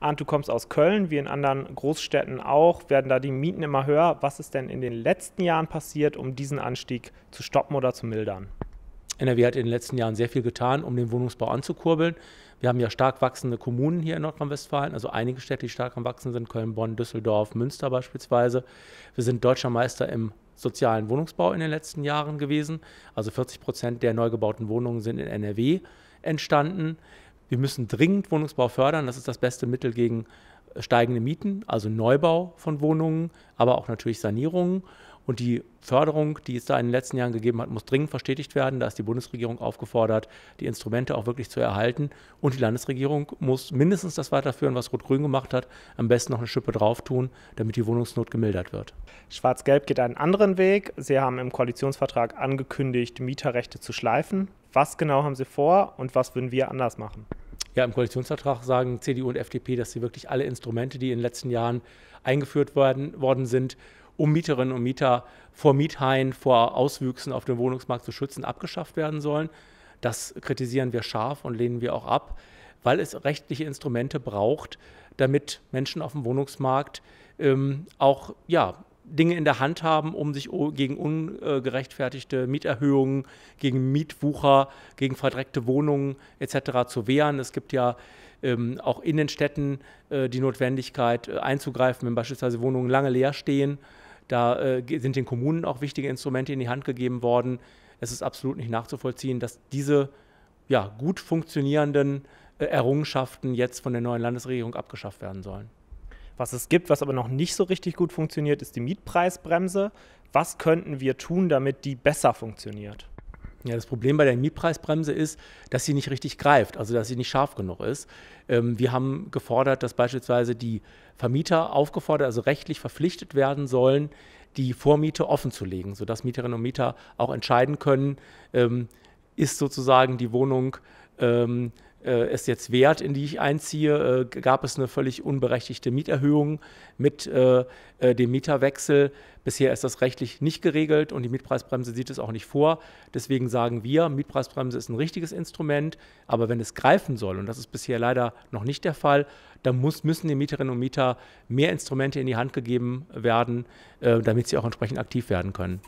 Arndt, du kommst aus Köln, wie in anderen Großstädten auch, werden da die Mieten immer höher. Was ist denn in den letzten Jahren passiert, um diesen Anstieg zu stoppen oder zu mildern? NRW hat in den letzten Jahren sehr viel getan, um den Wohnungsbau anzukurbeln. Wir haben ja stark wachsende Kommunen hier in Nordrhein-Westfalen, also einige Städte, die stark am Wachsen sind, Köln, Bonn, Düsseldorf, Münster beispielsweise. Wir sind deutscher Meister im sozialen Wohnungsbau in den letzten Jahren gewesen. Also 40 Prozent der neu gebauten Wohnungen sind in NRW entstanden. Wir müssen dringend Wohnungsbau fördern. Das ist das beste Mittel gegen steigende Mieten, also Neubau von Wohnungen, aber auch natürlich Sanierungen. Und die Förderung, die es da in den letzten Jahren gegeben hat, muss dringend verstetigt werden. Da ist die Bundesregierung aufgefordert, die Instrumente auch wirklich zu erhalten. Und die Landesregierung muss mindestens das weiterführen, was Rot-Grün gemacht hat, am besten noch eine Schippe drauf tun, damit die Wohnungsnot gemildert wird. Schwarz-Gelb geht einen anderen Weg. Sie haben im Koalitionsvertrag angekündigt, Mieterrechte zu schleifen. Was genau haben Sie vor und was würden wir anders machen? Ja, im Koalitionsvertrag sagen CDU und FDP, dass sie wirklich alle Instrumente, die in den letzten Jahren eingeführt worden, worden sind, um Mieterinnen und Mieter vor Miethaien, vor Auswüchsen auf dem Wohnungsmarkt zu schützen, abgeschafft werden sollen. Das kritisieren wir scharf und lehnen wir auch ab, weil es rechtliche Instrumente braucht, damit Menschen auf dem Wohnungsmarkt ähm, auch ja, Dinge in der Hand haben, um sich gegen ungerechtfertigte Mieterhöhungen, gegen Mietwucher, gegen verdreckte Wohnungen etc. zu wehren. Es gibt ja ähm, auch in den Städten äh, die Notwendigkeit äh, einzugreifen, wenn beispielsweise Wohnungen lange leer stehen. Da äh, sind den Kommunen auch wichtige Instrumente in die Hand gegeben worden. Es ist absolut nicht nachzuvollziehen, dass diese ja, gut funktionierenden äh, Errungenschaften jetzt von der neuen Landesregierung abgeschafft werden sollen. Was es gibt, was aber noch nicht so richtig gut funktioniert, ist die Mietpreisbremse. Was könnten wir tun, damit die besser funktioniert? Ja, das Problem bei der Mietpreisbremse ist, dass sie nicht richtig greift, also dass sie nicht scharf genug ist. Ähm, wir haben gefordert, dass beispielsweise die Vermieter aufgefordert, also rechtlich verpflichtet werden sollen, die Vormiete offenzulegen, sodass Mieterinnen und Mieter auch entscheiden können, ähm, ist sozusagen die Wohnung ähm, äh, es jetzt wert, in die ich einziehe? Äh, gab es eine völlig unberechtigte Mieterhöhung mit äh, äh, dem Mieterwechsel? Bisher ist das rechtlich nicht geregelt und die Mietpreisbremse sieht es auch nicht vor. Deswegen sagen wir, Mietpreisbremse ist ein richtiges Instrument, aber wenn es greifen soll, und das ist bisher leider noch nicht der Fall, dann muss, müssen den Mieterinnen und Mieter mehr Instrumente in die Hand gegeben werden, äh, damit sie auch entsprechend aktiv werden können.